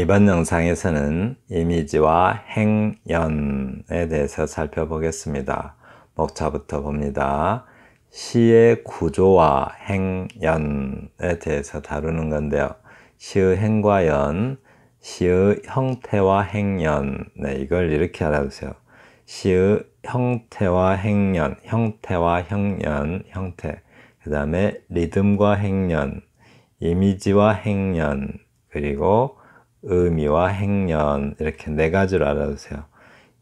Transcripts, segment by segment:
이번 영상에서는 이미지와 행연에 대해서 살펴보겠습니다. 목차부터 봅니다. 시의 구조와 행연에 대해서 다루는 건데요. 시의 행과 연, 시의 형태와 행연, 네, 이걸 이렇게 알아두세요. 시의 형태와 행연, 형태와 형연, 형태, 그 다음에 리듬과 행연, 이미지와 행연, 그리고 의미와 행련 이렇게 네 가지로 알아두세요.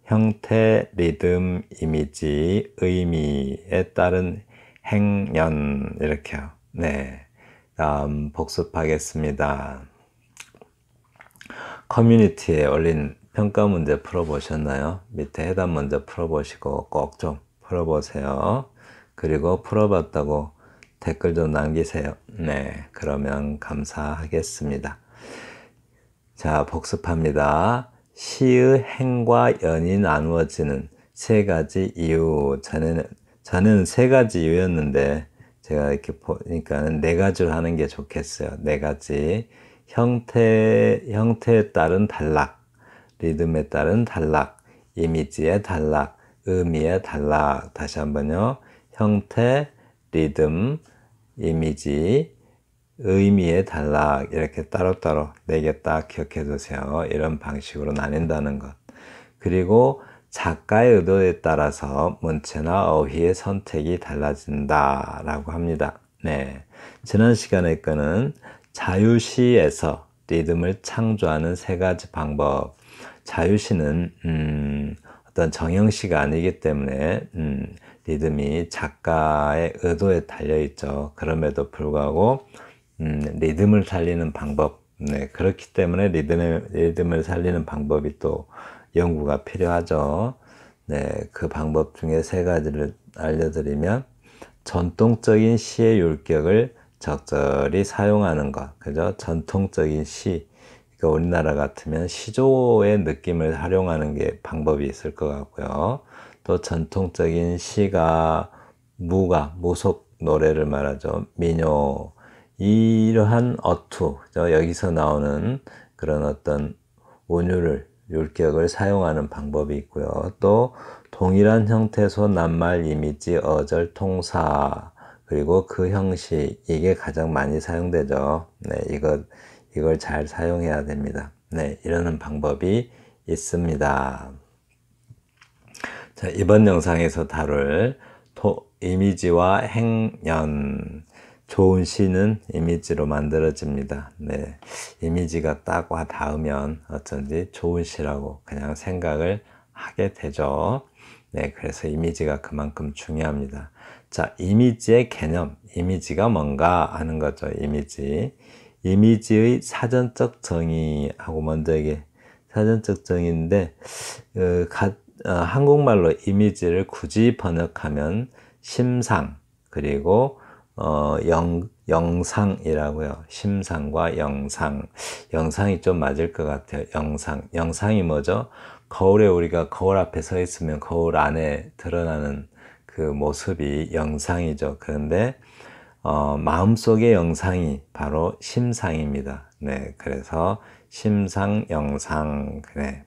형태, 리듬, 이미지, 의미에 따른 행연 이렇게요. 네. 다음 복습하겠습니다. 커뮤니티에 올린 평가 문제 풀어보셨나요? 밑에 해답 먼저 풀어보시고 꼭 좀 풀어보세요. 그리고 풀어봤다고 댓글 좀 남기세요. 네, 그러면 감사하겠습니다. 자, 복습합니다. 시의 행과 연이 나누어지는 세 가지 이유. 저는, 저는 세 가지 이유였는데, 제가 이렇게 보니까네 가지로 하는 게 좋겠어요. 네 가지. 형태, 형태에 따른 단락, 리듬에 따른 단락, 이미지의 단락, 의미의 단락. 다시 한번요. 형태, 리듬, 이미지, 의미의 단락 이렇게 따로따로 네개딱 기억해 두세요. 이런 방식으로 나뉜다는 것. 그리고 작가의 의도에 따라서 문체나 어휘의 선택이 달라진다라고 합니다. 네. 지난 시간에 거는 자유시에서 리듬을 창조하는 세 가지 방법. 자유시는 음, 어떤 정형시가 아니기 때문에 음, 리듬이 작가의 의도에 달려 있죠. 그럼에도 불구하고 음, 리듬을 살리는 방법 네, 그렇기 때문에 리듬을, 리듬을 살리는 방법이 또 연구가 필요하죠. 네, 그 방법 중에 세 가지를 알려드리면 전통적인 시의 율격을 적절히 사용하는 것, 그죠? 전통적인 시, 그러니까 우리나라 같으면 시조의 느낌을 활용하는 게 방법이 있을 것 같고요. 또 전통적인 시가 무가, 무속 노래를 말하죠. 민요, 이러한 어투, 여기서 나오는 그런 어떤 온유를, 율격을 사용하는 방법이 있고요. 또 동일한 형태소 낱말 이미지 어절 통사 그리고 그 형식 이게 가장 많이 사용되죠. 네, 이것 이걸 잘 사용해야 됩니다. 네, 이러는 방법이 있습니다. 자, 이번 영상에서 다룰 토, 이미지와 행연 좋은 시는 이미지로 만들어집니다. 네. 이미지가 딱 와 닿으면 어쩐지 좋은 시라고 그냥 생각을 하게 되죠. 네. 그래서 이미지가 그만큼 중요합니다. 자, 이미지의 개념. 이미지가 뭔가 하는 거죠. 이미지. 이미지의 사전적 정의하고 먼저 이게 사전적 정의인데, 어, 가, 어, 한국말로 이미지를 굳이 번역하면 심상, 그리고 어, 영, 영상이라고요. 심상과 영상. 영상이 좀 맞을 것 같아요. 영상. 영상이 뭐죠? 거울에 우리가 거울 앞에 서 있으면 거울 안에 드러나는 그 모습이 영상이죠. 그런데 어, 마음속의 영상이 바로 심상입니다. 네, 그래서 심상 영상 그래. 네.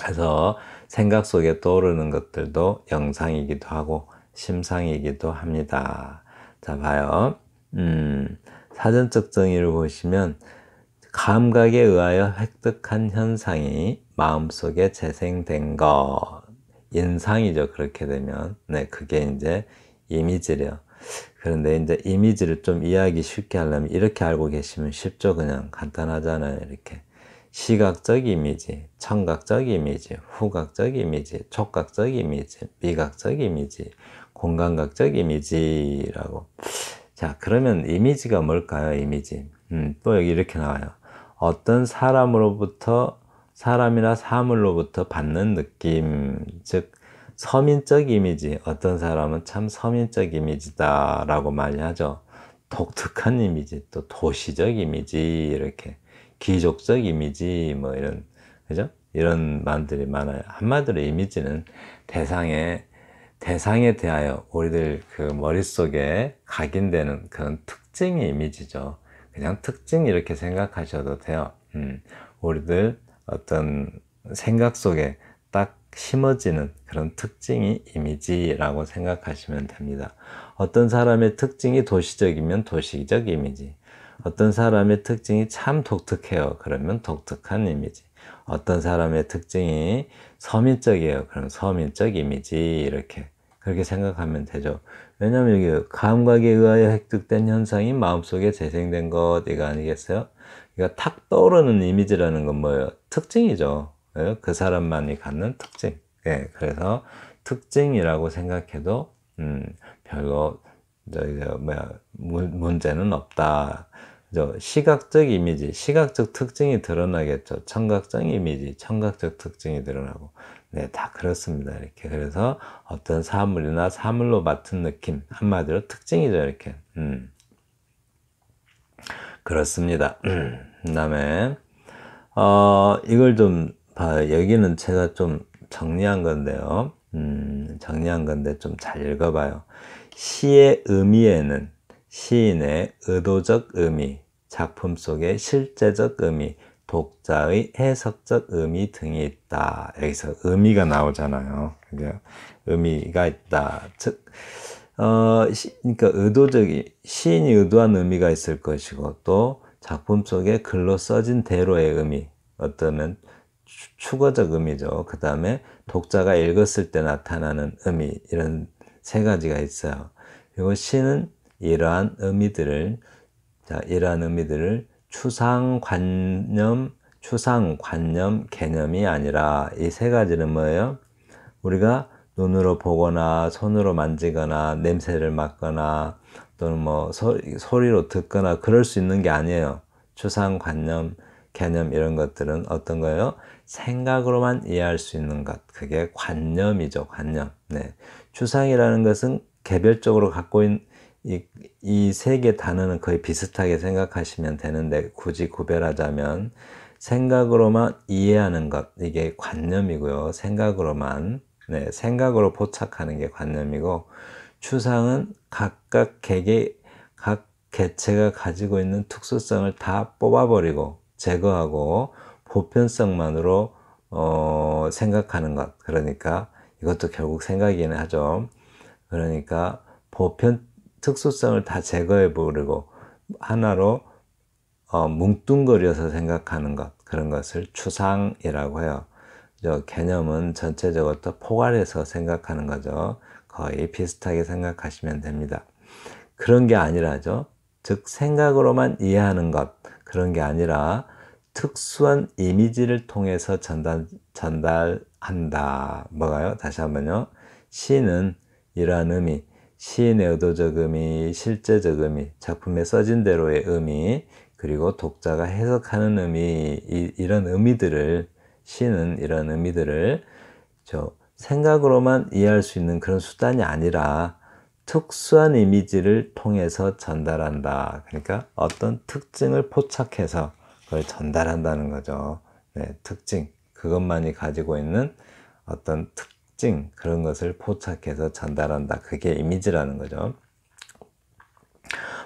그래서 생각 속에 떠오르는 것들도 영상이기도 하고 심상이기도 합니다. 자, 봐요. 음, 사전적 정의를 보시면 감각에 의하여 획득한 현상이 마음속에 재생된 것. 인상이죠. 그렇게 되면. 네, 그게 이제 이미지래요. 그런데 이제 이미지를 좀 이해하기 쉽게 하려면 이렇게 알고 계시면 쉽죠. 그냥 간단하잖아요. 이렇게. 시각적 이미지, 청각적 이미지, 후각적 이미지, 촉각적 이미지, 미각적 이미지, 공간각적 이미지라고. 자, 그러면 이미지가 뭘까요? 이미지. 음, 또 여기 이렇게 나와요. 어떤 사람으로부터 사람이나 사물로부터 받는 느낌, 즉 서민적 이미지. 어떤 사람은 참 서민적 이미지다라고 많이 하죠. 독특한 이미지, 또 도시적 이미지, 이렇게 귀족적 이미지, 뭐 이런 그죠? 이런 말들이 많아요. 한마디로 이미지는 대상의 대상에 대하여 우리들 그 머릿속에 각인되는 그런 특징의 이미지죠. 그냥 특징 이렇게 생각하셔도 돼요. 음, 우리들 어떤 생각 속에 딱 심어지는 그런 특징이 이미지라고 생각하시면 됩니다. 어떤 사람의 특징이 도시적이면 도시적 이미지. 어떤 사람의 특징이 참 독특해요. 그러면 독특한 이미지. 어떤 사람의 특징이 서민적이에요. 그럼 서민적 이미지 이렇게 그렇게 생각하면 되죠. 왜냐하면 여기 감각에 의하여 획득된 현상이 마음속에 재생된 것 이거 아니겠어요? 그러니까 탁 떠오르는 이미지라는 건 뭐예요? 특징이죠. 예? 그 사람만이 갖는 특징. 예, 그래서 특징이라고 생각해도 음, 별거 저, 저, 뭐야, 문제는 없다. 시각적 이미지, 시각적 특징이 드러나겠죠. 청각적 이미지, 청각적 특징이 드러나고. 네, 다 그렇습니다. 이렇게. 그래서 어떤 사물이나 사물로 맡은 느낌, 한마디로 특징이죠. 이렇게. 음. 그렇습니다. 그 다음에, 어, 이걸 좀봐 여기는 제가 좀 정리한 건데요. 음, 정리한 건데 좀 잘 읽어봐요. 시의 의미에는 시인의 의도적 의미, 작품 속에 실제적 의미, 독자의 해석적 의미 등이 있다. 여기서 의미가 나오잖아요. 그죠? 의미가 있다. 즉, 어, 시, 그러니까 의도적이, 시인이 의도한 의미가 있을 것이고, 또 작품 속에 글로 써진 대로의 의미, 어떠면 추가적 의미죠. 그 다음에 독자가 읽었을 때 나타나는 의미, 이런 세 가지가 있어요. 그리고 시는 이러한 의미들을 자, 이러한 의미들을 추상관념, 추상관념 개념이 아니라 이 세 가지는 뭐예요? 우리가 눈으로 보거나 손으로 만지거나 냄새를 맡거나 또는 뭐 소, 소리로 듣거나 그럴 수 있는 게 아니에요. 추상관념, 개념 이런 것들은 어떤 거예요? 생각으로만 이해할 수 있는 것. 그게 관념이죠. 관념. 네. 추상이라는 것은 개별적으로 갖고 있는 이세개 단어는 거의 비슷하게 생각하시면 되는데 굳이 구별하자면 생각으로만 이해하는 것 이게 관념이고요. 생각으로만 네, 생각으로 포착하는 게 관념이고 추상은 각각 개개 각 개체가 가지고 있는 특수성을 다 뽑아버리고 제거하고 보편성만으로 어, 생각하는 것 그러니까 이것도 결국 생각이긴 하죠. 그러니까 보편 특수성을 다 제거해 버리고 하나로 어, 뭉뚱거려서 생각하는 것 그런 것을 추상이라고 해요. 저 개념은 전체적으로 포괄해서 생각하는 거죠. 거의 비슷하게 생각하시면 됩니다. 그런 게 아니라죠. 즉 생각으로만 이해하는 것 그런 게 아니라 특수한 이미지를 통해서 전달, 전달한다. 뭐가요? 다시 한번요. 시는 이러한 의미, 시인의 의도적 의미, 실제적 의미, 작품에 써진 대로의 의미, 그리고 독자가 해석하는 의미, 이, 런 의미들을, 시는 이런 의미들을 저 생각으로만 이해할 수 있는 그런 수단이 아니라 특수한 이미지를 통해서 전달한다. 그러니까 어떤 특징을 포착해서 그걸 전달한다는 거죠. 네, 특징. 그것만이 가지고 있는 어떤 특 특징 그런 것을 포착해서 전달한다. 그게 이미지라는 거죠.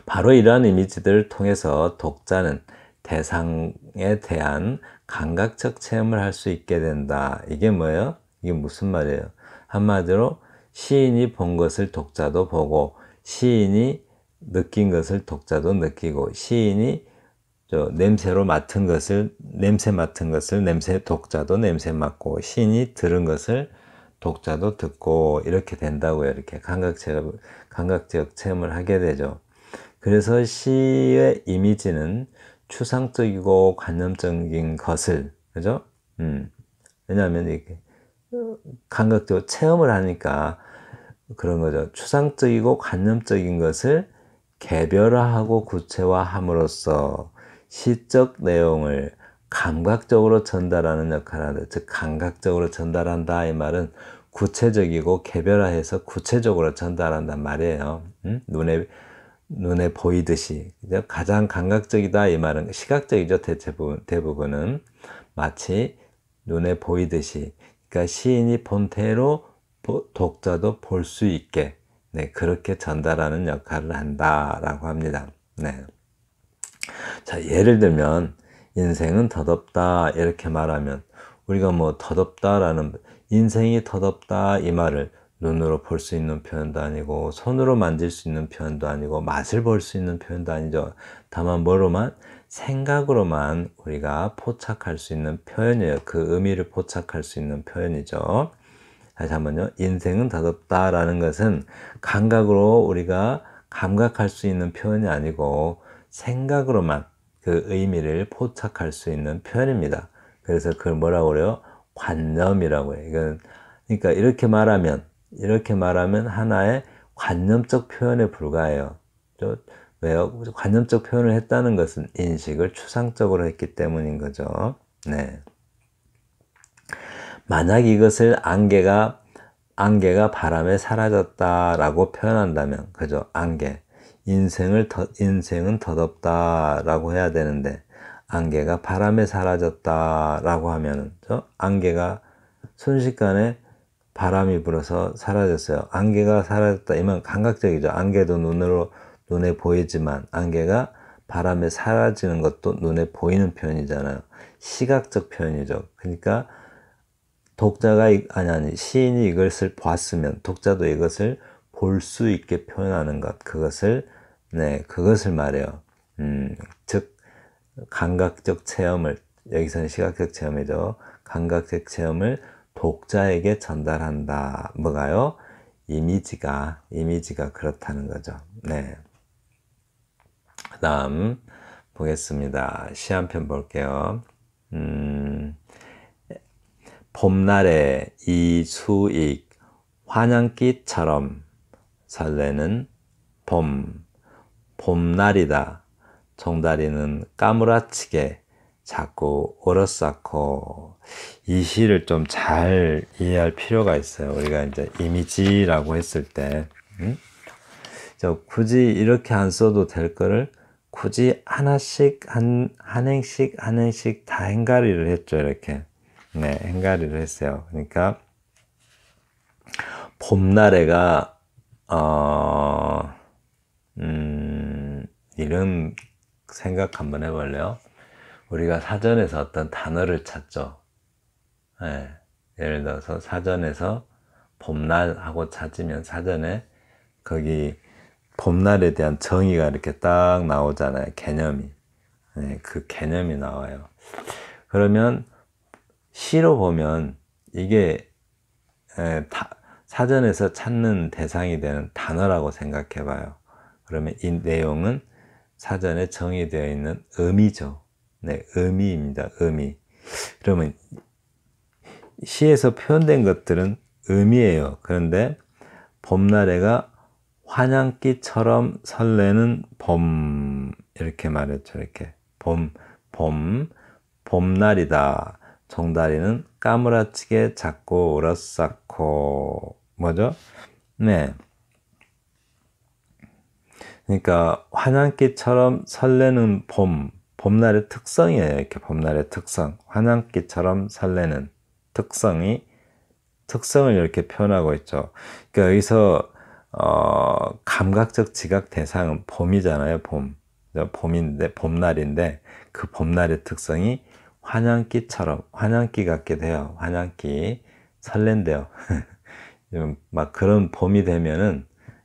바로 이러한 이미지들을 통해서 독자는 대상에 대한 감각적 체험을 할 수 있게 된다. 이게 뭐예요? 이게 무슨 말이에요? 한마디로 시인이 본 것을 독자도 보고 시인이 느낀 것을 독자도 느끼고 시인이 냄새로 맡은 것을 냄새 맡은 것을 냄새 독자도 냄새 맡고 시인이 들은 것을 독자도 듣고 이렇게 된다고요. 이렇게 감각체 감각적 체험을 하게 되죠. 그래서 시의 이미지는 추상적이고 관념적인 것을, 그죠? 음, 왜냐하면 이렇게 감각적 체험을 하니까 그런 거죠. 추상적이고 관념적인 것을 개별화하고 구체화함으로써 시적 내용을 감각적으로 전달하는 역할을 한다. 즉 감각적으로 전달한다 이 말은 구체적이고 개별화해서 구체적으로 전달한단 말이에요. 응? 눈에 눈에 보이듯이 가장 감각적이다 이 말은 시각적이죠 대부분 대부분은 마치 눈에 보이듯이 그러니까 시인이 본태로 독자도 볼 수 있게 네, 그렇게 전달하는 역할을 한다라고 합니다. 네. 자 예를 들면 인생은 더덥다 이렇게 말하면 우리가 뭐 더덥다라는 인생이 더덥다 이 말을 눈으로 볼 수 있는 표현도 아니고 손으로 만질 수 있는 표현도 아니고 맛을 볼 수 있는 표현도 아니죠. 다만 뭐로만 생각으로만 우리가 포착할 수 있는 표현이에요. 그 의미를 포착할 수 있는 표현이죠. 다시 한번요. 인생은 다덥다라는 것은 감각으로 우리가 감각할 수 있는 표현이 아니고 생각으로만 그 의미를 포착할 수 있는 표현입니다. 그래서 그걸 뭐라고 그래요? 관념이라고 해요. 이건 그러니까 이렇게 말하면 이렇게 말하면 하나의 관념적 표현에 불과해요. 왜요? 관념적 표현을 했다는 것은 인식을 추상적으로 했기 때문인 거죠. 네. 만약 이것을 안개가 안개가 바람에 사라졌다라고 표현한다면 그죠? 안개. 인생을 인생은 더덥다라고 해야 되는데 안개가 바람에 사라졌다라고 하면은 저 안개가 순식간에 바람이 불어서 사라졌어요. 안개가 사라졌다. 이면 감각적이죠. 안개도 눈으로 눈에 보이지만 안개가 바람에 사라지는 것도 눈에 보이는 표현이잖아요. 시각적 표현이죠. 그러니까 독자가 아니 아니 시인이 이것을 봤으면 독자도 이것을 볼 수 있게 표현하는 것 그것을 네, 그것을 말해요. 음, 즉, 감각적 체험을, 여기서는 시각적 체험이죠. 감각적 체험을 독자에게 전달한다. 뭐가요? 이미지가, 이미지가 그렇다는 거죠. 네. 그 다음, 보겠습니다. 시 한 편 볼게요. 음, 봄날의 이수익 환영기처럼 설레는 봄 봄날이다. 정다리는 까무라치게 자꾸 오러싸고 이 시를 좀 잘 이해할 필요가 있어요. 우리가 이제 이미지라고 했을 때 음? 저 굳이 이렇게 안 써도 될 거를 굳이 하나씩 한, 한 행씩 한 행씩 다 행가리를 했죠. 이렇게 네 행가리를 했어요. 그러니까 봄날에가 어... 음... 이런 생각 한번 해볼래요? 우리가 사전에서 어떤 단어를 찾죠. 예, 예를 들어서 사전에서 봄날하고 찾으면 사전에 거기 봄날에 대한 정의가 이렇게 딱 나오잖아요. 개념이. 예, 그 개념이 나와요. 그러면 시로 보면 이게 예, 다, 사전에서 찾는 대상이 되는 단어라고 생각해 봐요. 그러면 이 내용은 사전에 정의되어 있는 의미죠. 네, 의미입니다. 의미. 그러면 시에서 표현된 것들은 의미예요. 그런데 봄날에가 환양기처럼 설레는 봄 이렇게 말했죠. 이렇게 봄, 봄, 봄날이다. 종다리는 까무라치게 작고 울었사코 뭐죠? 네. 그러니까 환양기처럼 설레는 봄, 봄날의 특성이에요. 이렇게 봄날의 특성. 환양기처럼 설레는 특성이 특성을 이렇게 표현하고 있죠. 그러니까 여기서 어, 감각적 지각 대상은 봄이잖아요. 봄. 봄인데 봄날인데 그 봄날의 특성이 환양기처럼 환양기 같게 돼요. 환양기 설렌대요. 막 그런 봄이 되면은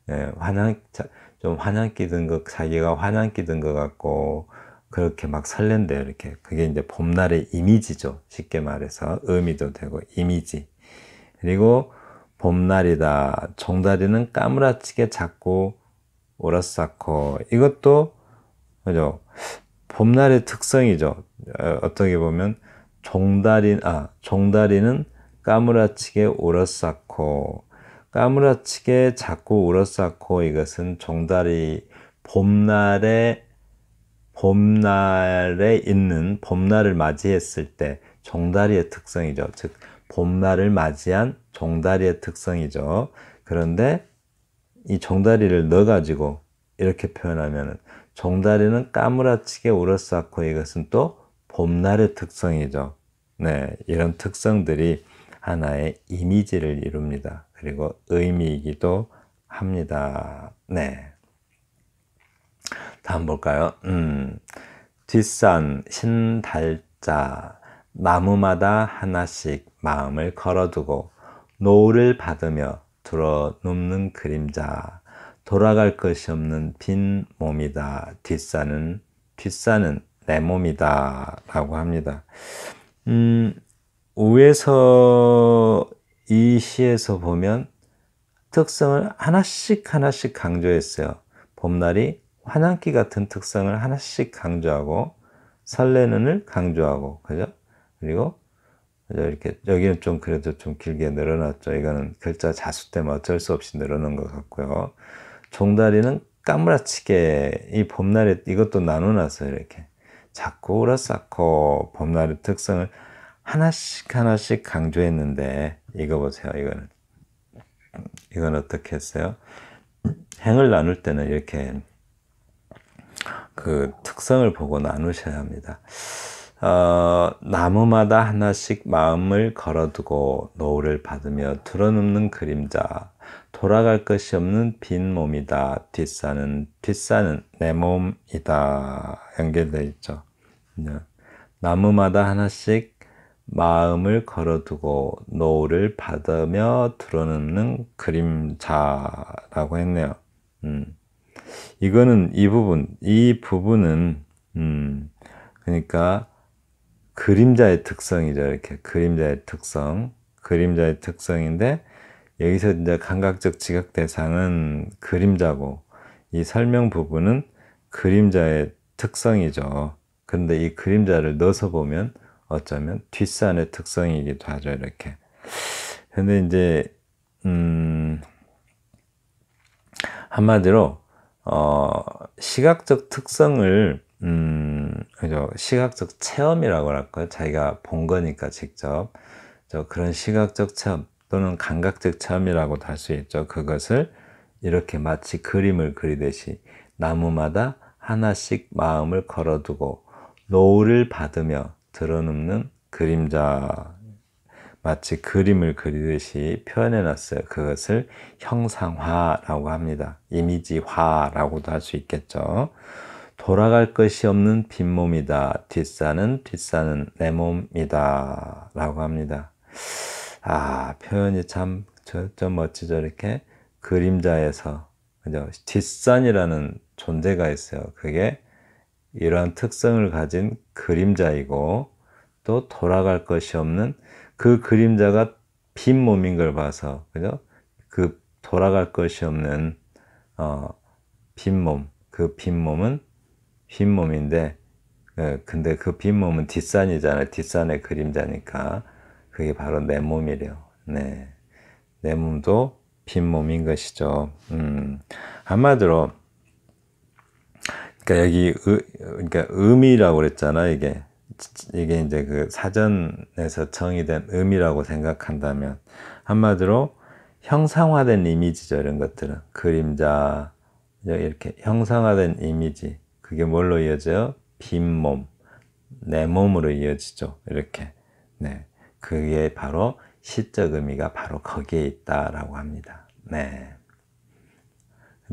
예, 환양 좀 환한기 든것 자기가 환한기 든것 같고 그렇게 막 설렌대요 이렇게 그게 이제 봄날의 이미지죠 쉽게 말해서 의미도 되고 이미지 그리고 봄날이다 종다리는 까무라치게 작고 오라싸코 이것도 그죠 봄날의 특성이죠 어, 어떻게 보면 종다리 아 종다리는 까무라치게 오라싸코 까무라치게 자꾸 울었사코 이것은 종달이 봄날에 봄날에 있는 봄날을 맞이했을 때 종다리의 특성이죠. 즉 봄날을 맞이한 종다리의 특성이죠. 그런데 이 종다리를 넣어가지고 이렇게 표현하면 종다리는 까무라치게 울었사코 이것은 또 봄날의 특성이죠. 네, 이런 특성들이 하나의 이미지를 이룹니다. 그리고 의미이기도 합니다. 네. 다음 볼까요? 음. 뒷산 신달자 나무마다 하나씩 마음을 걸어두고 노을을 받으며 들어 눕는 그림자 돌아갈 것이 없는 빈 몸이다. 뒷산은 뒷산은 내 몸이다. 라고 합니다. 음, 위에서 이 시에서 보면 특성을 하나씩 하나씩 강조했어요. 봄날이 환한기 같은 특성을 하나씩 강조하고 설레는을 강조하고 그죠? 그리고 이렇게 여기는 좀 그래도 좀 길게 늘어났죠. 이거는 글자 자수 때문에 어쩔 수 없이 늘어난 것 같고요. 종다리는 까무라치게 이 봄날에 이것도 나눠놨어요. 이렇게 자꾸 우라쌓고 봄날의 특성을 하나씩 하나씩 강조했는데 이거 보세요. 이거는 이건 어떻게 했어요? 행을 나눌 때는 이렇게 그 특성을 보고 나누셔야 합니다. 어, 나무마다 하나씩 마음을 걸어두고 노을을 받으며 드러눕는 그림자 돌아갈 것이 없는 빈 몸이다 뒷사는 뒷사는 내 몸이다 연결되어 있죠 나무마다 하나씩 마음을 걸어두고 노를 받으며 드러눕는 그림자라고 했네요. 음. 이거는 이 부분, 이 부분은 음, 그러니까 그림자의 특성이죠. 이렇게 그림자의 특성, 그림자의 특성인데 여기서 이제 감각적 지각 대상은 그림자고 이 설명 부분은 그림자의 특성이죠. 근데 이 그림자를 넣어서 보면 어쩌면 뒷산의 특성이기도 하죠, 이렇게. 근데 이제, 음, 한마디로, 어, 시각적 특성을, 음, 그죠. 시각적 체험이라고 할까요? 자기가 본 거니까 직접. 저 그런 시각적 체험 또는 감각적 체험이라고도 할수 있죠. 그것을 이렇게 마치 그림을 그리듯이 나무마다 하나씩 마음을 걸어두고 노을을 받으며 드러눕는 그림자 마치 그림을 그리듯이 표현해 놨어요. 그것을 형상화라고 합니다. 이미지화라고도 할 수 있겠죠. 돌아갈 것이 없는 빈몸이다. 뒷산은 뒷산은 내 몸이다. 라고 합니다. 아, 표현이 참, 저, 좀 멋지죠. 이렇게 그림자에서. 그죠? 뒷산이라는 존재가 있어요. 그게 이러한 특성을 가진 그림자이고 또 돌아갈 것이 없는 그 그림자가 빈 몸인 걸 봐서 그죠? 그 돌아갈 것이 없는 어, 빈 몸, 그 빈 몸은 어, 그 빈 몸인데 예, 근데 그 빈 몸은 뒷산이잖아요. 뒷산의 그림자니까 그게 바로 내 몸이래요. 네, 내 몸도 빈 몸인 것이죠. 음, 한마디로 그러니까 여기 의, 그러니까 음이라고 그랬잖아 이게 이게 이제 그 사전에서 정의된 음이라고 생각한다면 한마디로 형상화된 이미지죠 이런 것들은 그림자 이렇게 형상화된 이미지 그게 뭘로 이어져요? 빈몸 내 몸으로 이어지죠 이렇게 네 그게 바로 시적 의미가 바로 거기에 있다라고 합니다 네그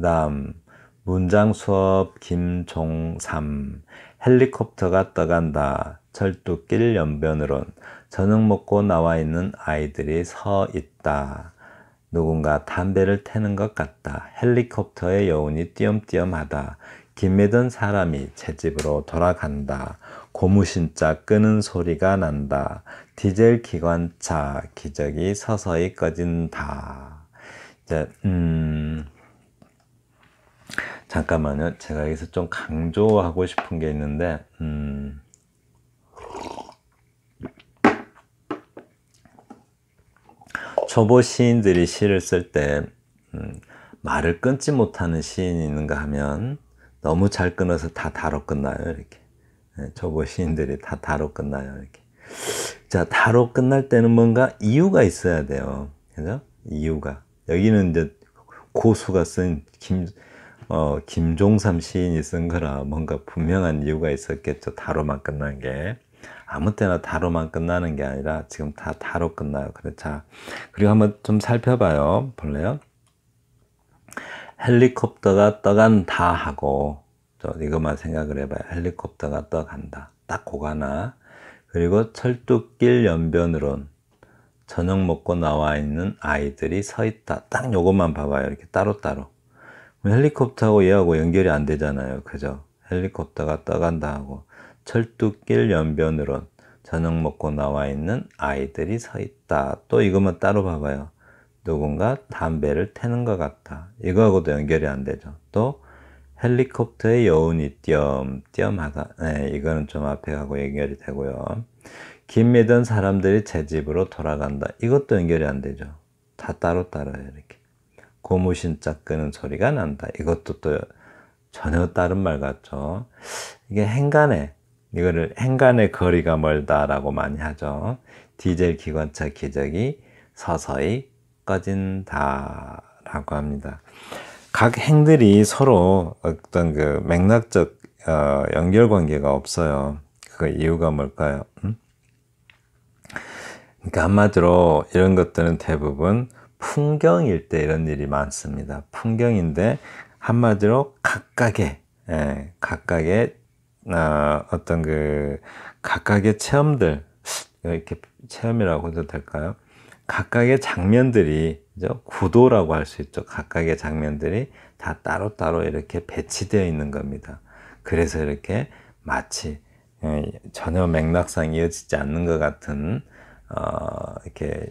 다음 문장 수업 김종삼 헬리콥터가 떠간다. 철도길 연변으론 저녁 먹고 나와 있는 아이들이 서 있다. 누군가 담배를 태는 것 같다. 헬리콥터의 여운이 띄엄띄엄하다. 김매던 사람이 채 집으로 돌아간다. 고무신자 끄는 소리가 난다. 디젤 기관차 기적이 서서히 꺼진다. 이제 음 잠깐만요. 제가 여기서 좀 강조하고 싶은 게 있는데, 음... 초보 시인들이 시를 쓸때 음, 말을 끊지 못하는 시인이 있는가 하면 너무 잘 끊어서 다 다로 끝나요 이렇게 네, 초보 시인들이 다 다로 끝나요 이렇게 자 다로 끝날 때는 뭔가 이유가 있어야 돼요 그죠 이유가 여기는 이제 고수가 쓴김 어, 김종삼 시인이 쓴 거라 뭔가 분명한 이유가 있었겠죠. 다로만 끝난 게. 아무 때나 다로만 끝나는 게 아니라 지금 다 다로 끝나요. 그래, 자. 그리고 한번 좀 살펴봐요. 볼래요? 헬리콥터가 떠간다 하고, 저 이것만 생각을 해봐요. 헬리콥터가 떠간다. 딱 고가나. 그리고 철뚝길 연변으론 저녁 먹고 나와 있는 아이들이 서 있다. 딱 요것만 봐봐요. 이렇게 따로따로. 헬리콥터하고 얘하고 연결이 안 되잖아요. 그죠? 헬리콥터가 떠간다 하고 철뚝길 연변으로 저녁 먹고 나와 있는 아이들이 서 있다. 또 이것만 따로 봐봐요. 누군가 담배를 태는 것 같다. 이거하고도 연결이 안 되죠. 또 헬리콥터의 여운이 띄엄띄엄하다. 네, 이거는 좀 앞에 가고 연결이 되고요. 긴 미던 사람들이 제 집으로 돌아간다. 이것도 연결이 안 되죠. 다따로따로 이렇게. 고무신짝 끄는 소리가 난다. 이것도 또 전혀 다른 말 같죠. 이게 행간에 이거를 행간의 거리가 멀다라고 많이 하죠. 디젤 기관차 기적이 서서히 꺼진다라고 합니다. 각 행들이 서로 어떤 그 맥락적 어, 연결 관계가 없어요. 그 이유가 뭘까요? 음? 그러니까 한마디로 이런 것들은 대부분 풍경일 때 이런 일이 많습니다. 풍경인데 한마디로 각각의 예, 각각의 어, 어떤 그 각각의 체험들 이렇게 체험이라고 해도 될까요? 각각의 장면들이 구도라고 할 수 있죠. 각각의 장면들이 다 따로따로 이렇게 배치되어 있는 겁니다. 그래서 이렇게 마치 예, 전혀 맥락상 이어지지 않는 것 같은 어, 이렇게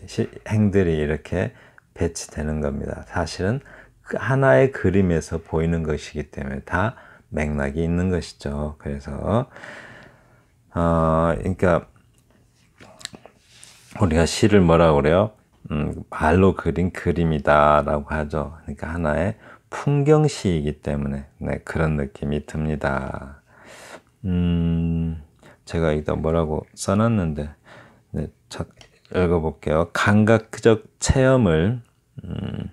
행들이 이렇게 배치되는 겁니다. 사실은 그 하나의 그림에서 보이는 것이기 때문에 다 맥락이 있는 것이죠. 그래서 어, 그러니까 우리가 시를 뭐라고 그래요? 음, 말로 그린 그림이다라고 하죠. 그러니까 하나의 풍경시이기 때문에 네, 그런 느낌이 듭니다. 음, 제가 이거 뭐라고 써놨는데 네, 첫, 읽어볼게요. 감각적 체험을 음,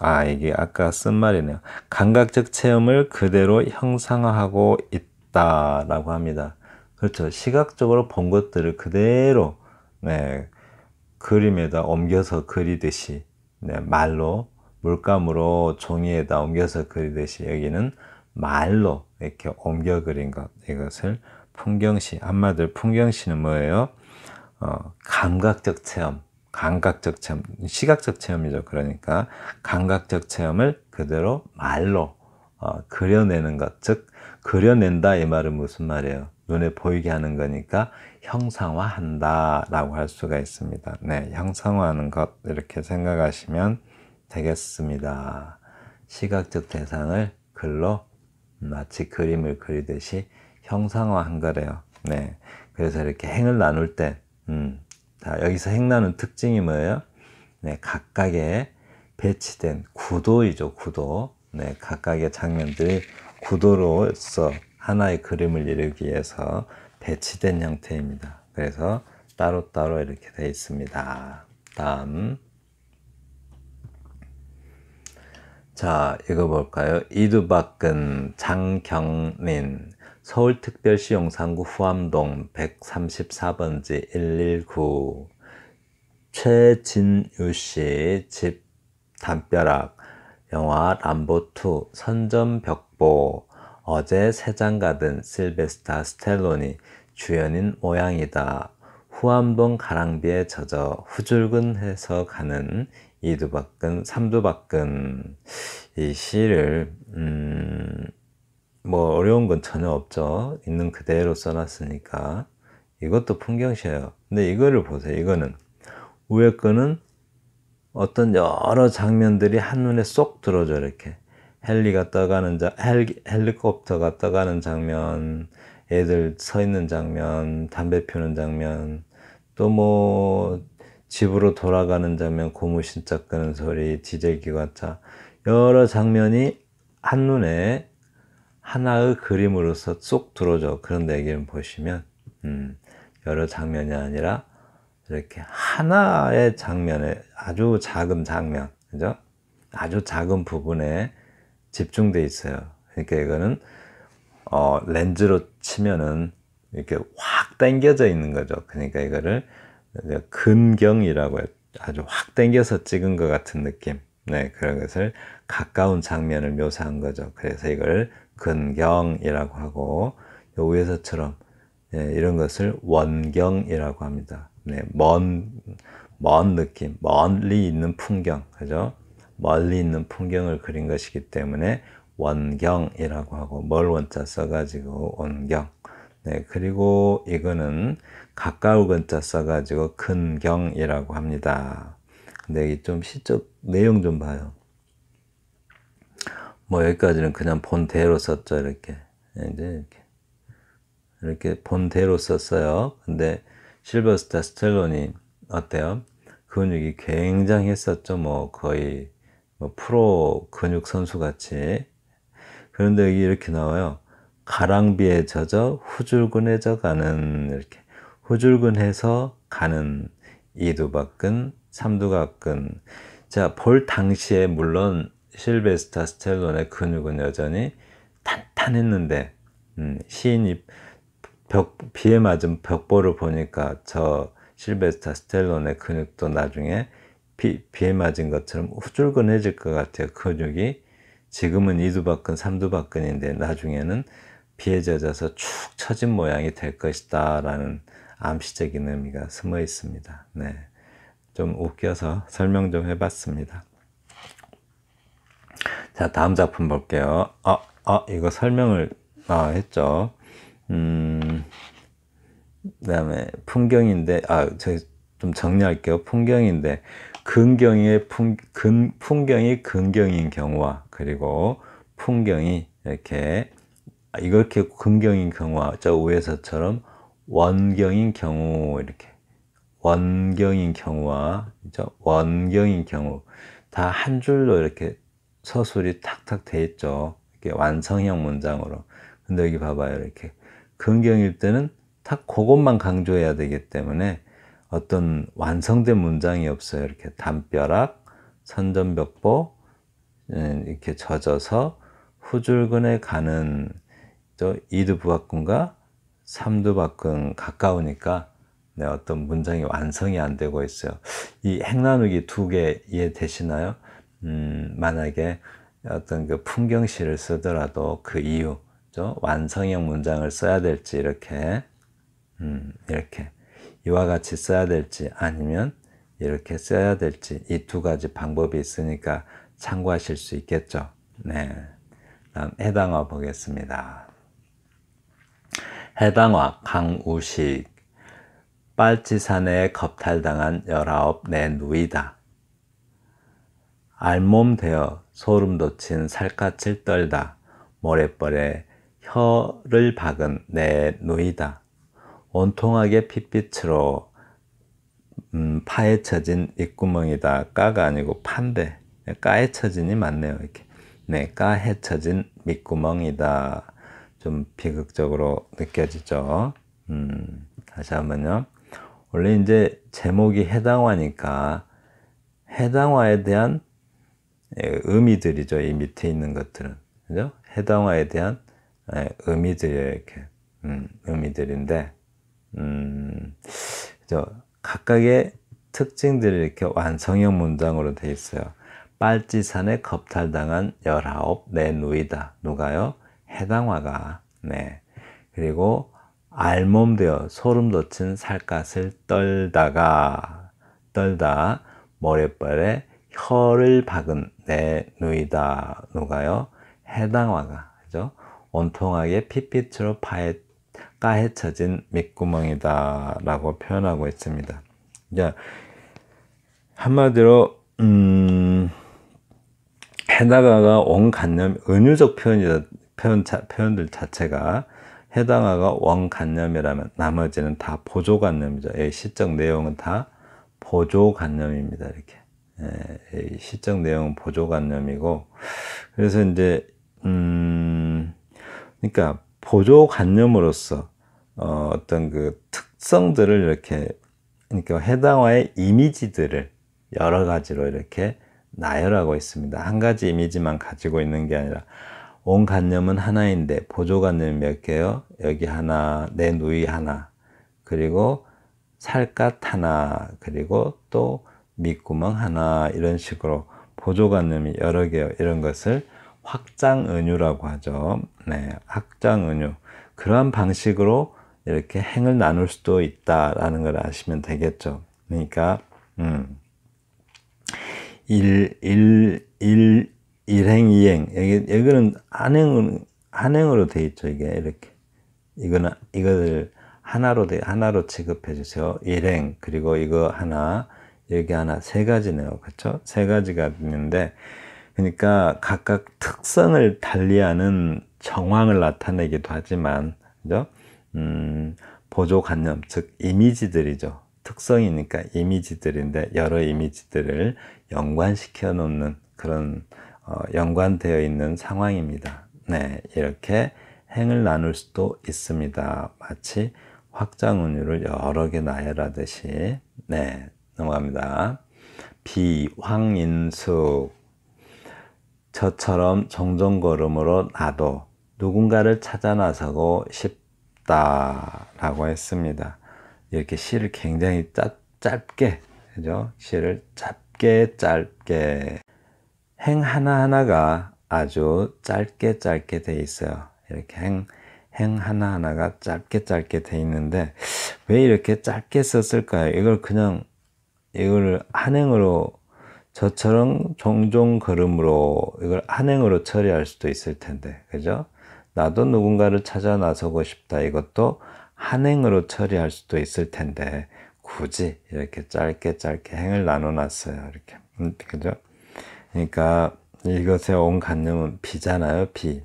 아 이게 아까 쓴 말이네요. 감각적 체험을 그대로 형상화하고 있다라고 합니다. 그렇죠. 시각적으로 본 것들을 그대로 네, 그림에다 옮겨서 그리듯이 네, 말로 물감으로 종이에다 옮겨서 그리듯이 여기는 말로 이렇게 옮겨 그린 것 이것을 풍경시 한마디로 풍경시는 뭐예요? 어, 감각적 체험, 감각적 체험, 시각적 체험이죠. 그러니까 감각적 체험을 그대로 말로 어, 그려내는 것, 즉 그려낸다 이 말은 무슨 말이에요? 눈에 보이게 하는 거니까 형상화한다라고 할 수가 있습니다. 네, 형상화하는 것 이렇게 생각하시면 되겠습니다. 시각적 대상을 글로 마치 그림을 그리듯이 형상화한 거래요. 네, 그래서 이렇게 행을 나눌 때 음, 자, 여기서 행나는 특징이 뭐예요? 네, 각각의 배치된 구도이죠, 구도. 네, 각각의 장면들이 구도로서 하나의 그림을 이루기 위해서 배치된 형태입니다. 그래서 따로따로 이렇게 되어 있습니다. 다음. 자, 읽어볼까요? 이두박근 장경민 서울특별시 용산구 후암동 134번지 119 최진유 씨집 담벼락 영화 람보2 선전벽보 어제 세장 가든 실베스타 스텔론이 주연인 모양이다. 후암동 가랑비에 젖어 후줄근해서 가는 이두박근 삼두박근 이 시를 음... 뭐 어려운 건 전혀 없죠. 있는 그대로 써놨으니까. 이것도 풍경시예요. 근데 이거를 보세요. 이거는 위에 거는 어떤 여러 장면들이 한눈에 쏙 들어져 이렇게 헬리가 떠가는 자, 헬리, 헬리콥터가 떠가는 장면, 애들 서 있는 장면, 담배 피우는 장면, 또 뭐 집으로 돌아가는 장면, 고무신짝 끄는 소리, 디젤 기관차 여러 장면이 한눈에 하나의 그림으로서 쏙 들어져. 그런데 기를 보시면 음, 여러 장면이 아니라 이렇게 하나의 장면에 아주 작은 장면, 그죠? 아주 작은 부분에 집중되어 있어요. 그러니까 이거는 어, 렌즈로 치면은 이렇게 확 당겨져 있는 거죠. 그러니까 이거를 근경이라고 해요. 아주 확 당겨서 찍은 것 같은 느낌. 네, 그런 것을 가까운 장면을 묘사한 거죠. 그래서 이걸 근경이라고 하고 여기에서처럼 예, 이런 것을 원경이라고 합니다. 네, 먼, 먼 느낌, 멀리 있는 풍경, 그죠? 멀리 있는 풍경을 그린 것이기 때문에 원경이라고 하고 멀 원자 써가지고 원경. 네, 그리고 이거는 가까울 근자 써가지고 근경이라고 합니다. 근데 좀 시적 내용 좀 봐요. 뭐 여기까지는 그냥 본대로 썼죠 이렇게 예, 이제 이렇게 이렇게 본대로 썼어요 근데 실버스타 스텔론이 어때요? 근육이 굉장했었죠 뭐 거의 뭐 프로 근육 선수 같이 그런데 여기 이렇게 나와요 가랑비에 젖어 후줄근해져 가는 이렇게 후줄근해서 가는 이두박근 삼두각근 자볼 당시에 물론 실베스타 스텔론의 근육은 그 여전히 탄탄했는데 음, 시인이 벽, 비에 맞은 벽보를 보니까 저 실베스타 스텔론의 근육도 나중에 비, 비에 맞은 것처럼 후줄근해질 것 같아요. 근육이 지금은 이두박근, 삼두박근인데 나중에는 비에 젖어서 축 처진 모양이 될 것이다 라는 암시적인 의미가 숨어 있습니다. 네. 좀 웃겨서 설명 좀 해봤습니다. 자, 다음 작품 볼게요. 아, 아, 이거 설명을, 아, 했죠. 음, 그 다음에 풍경인데, 아, 저기 좀 정리할게요. 풍경인데, 근경의 풍, 근, 풍경이 근경인 경우와, 그리고 풍경이 이렇게, 이거 아, 이렇게 근경인 경우와, 저 위에서처럼 원경인 경우, 이렇게. 원경인 경우와, 그 원경인 경우. 다 한 줄로 이렇게 서술이 탁탁 돼 있죠. 이렇게 완성형 문장으로. 근데 여기 봐봐요. 이렇게 근경일 때는 탁 그것만 강조해야 되기 때문에 어떤 완성된 문장이 없어요. 이렇게 담벼락, 선전벽보, 예, 이렇게 젖어서 후줄근에 가는 저 이두부박근과 삼두박근 가까우니까 네, 어떤 문장이 완성이 안 되고 있어요. 이핵 나누기 두 개 이해되시나요? 음, 만약에 어떤 그 풍경시를 쓰더라도 그 이유, 완성형 문장을 써야 될지 이렇게 음, 이렇게 이와 같이 써야 될지 아니면 이렇게 써야 될지 이 두 가지 방법이 있으니까 참고하실 수 있겠죠. 네. 다음 해당어 보겠습니다. 해당어 강우식 빨치산에 겁탈당한 열아내 누이다. 알몸 되어 소름 돋친 살갗을 떨다 모래벌에 혀를 박은 내 누이다 온통하게 핏빛으로 음, 파에 쳐진 입구멍이다 까가 아니고 판데 까에 쳐진이 맞네요 이렇게 네 까에 쳐진 밑구멍이다 좀 비극적으로 느껴지죠 음, 다시 한번요 원래 이제 제목이 해당화니까 해당화에 대한 예, 의미들이죠. 이 밑에 있는 것들은. 그죠? 해당화에 대한 예, 의미들이 이렇게. 음, 의미들인데, 음, 그죠? 각각의 특징들이 이렇게 완성형 문장으로 되어 있어요. 빨지산에 겁탈당한 19내 누이다. 누가요? 해당화가. 네. 그리고 알몸되어 소름 돋친 살갗을 떨다가 떨다 모래발에 혀를 박은 내 누이다 누가요 해당화가 그죠 온통하게 핏빛으로 파헤 까헤쳐진 밑구멍이다라고 표현하고 있습니다. 그 한마디로 음, 해당화가 원관념 은유적 표현이다 표현 자, 표현들 자체가 해당화가 원관념이라면 나머지는 다 보조관념이죠. 시적 내용은 다 보조관념입니다. 이렇게. 실적 예, 내용 보조관념이고 그래서 이제 음 그러니까 보조관념으로서 어, 어떤 그 특성들을 이렇게 그러니까 해당화의 이미지들을 여러 가지로 이렇게 나열하고 있습니다. 한 가지 이미지만 가지고 있는 게 아니라 온 관념은 하나인데 보조관념이 몇 개요? 여기 하나, 내 누이 하나, 그리고 살갗 하나, 그리고 또 밑구멍 하나 이런 식으로 보조관념이 여러 개요. 이런 것을 확장은유라고 하죠. 네, 확장은유. 그러한 방식으로 이렇게 행을 나눌 수도 있다라는 걸 아시면 되겠죠. 그러니까 음. 일, 일, 일, 일행, 이행. 여기, 여기는 한행 한행으로 돼 있죠. 이게 이렇게. 이거는, 이것을 하나로, 돼, 하나로 취급해 주세요. 일행. 그리고 이거 하나. 얘기 하나 세 가지네요. 그렇죠? 세 가지가 있는데 그러니까 각각 특성을 달리하는 정황을 나타내기도 하지만 그죠? 음, 보조관념 즉 이미지들이죠. 특성이니까 이미지들인데 여러 이미지들을 연관시켜 놓는 그런 어, 연관되어 있는 상황입니다. 네, 이렇게 행을 나눌 수도 있습니다. 마치 확장은유를 여러 개 나열하듯이 네, 넘어갑니다. B. 황인숙 저처럼 정정걸음으로 나도 누군가를 찾아 나서고 싶다 라고 했습니다. 이렇게 시를 굉장히 짧, 짧게 그죠? 시를 짧게 짧게 행 하나하나가 아주 짧게 짧게 돼 있어요. 이렇게 행, 행 하나하나가 짧게 짧게 돼 있는데 왜 이렇게 짧게 썼을까요? 이걸 그냥 이거를 한행으로 저처럼 종종 걸음으로 이걸 한행으로 처리할 수도 있을 텐데 그죠? 나도 누군가를 찾아 나서고 싶다 이것도 한행으로 처리할 수도 있을 텐데 굳이 이렇게 짧게 짧게 행을 나눠놨어요 이렇게 음, 그죠? 그러니까 이것의 온 관념은 비잖아요 비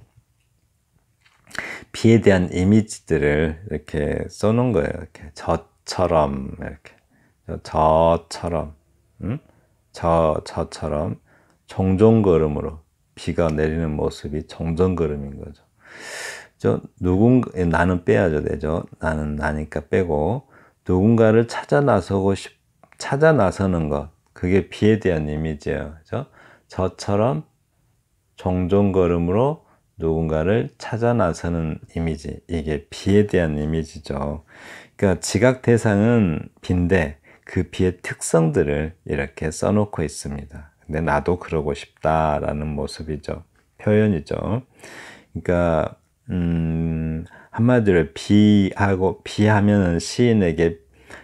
비에 대한 이미지들을 이렇게 써놓은 거예요 이렇게 저처럼 이렇게 자처럼 음? 자, 자처럼 정정걸음으로 비가 내리는 모습이 정정걸음인 거죠. 저 누군가 예, 나는 빼야죠 되죠. 나는 나니까 빼고 누군가를 찾아 나서고 싶 찾아 나서는 것 그게 비에 대한 이미지예요. 그죠? 저처럼 정정걸음으로 누군가를 찾아 나서는 이미지 이게 비에 대한 이미지죠. 그러니까 지각 대상은 빈데 그 비의 특성들을 이렇게 써놓고 있습니다. 근데 나도 그러고 싶다라는 모습이죠. 표현이죠. 그러니까 음, 한마디로 비하고 비하면은 시인에게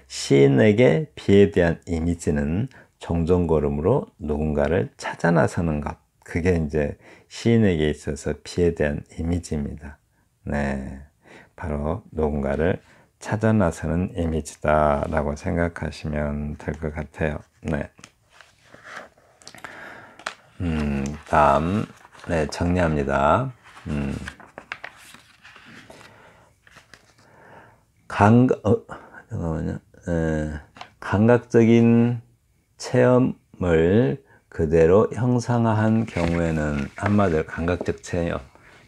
시인에게 비에 대한 이미지는 정정 걸음으로 누군가를 찾아 나서는 것. 그게 이제 시인에게 있어서 비에 대한 이미지입니다. 네. 바로 누군가를 찾아 나서는 이미지다라고 생각하시면 될 것 같아요. 네. 음, 다음. 네, 정리합니다. 음. 감, 어, 잠깐만요. 에, 감각적인 체험을 그대로 형상화한 경우에는 한마디로 감각적 체험,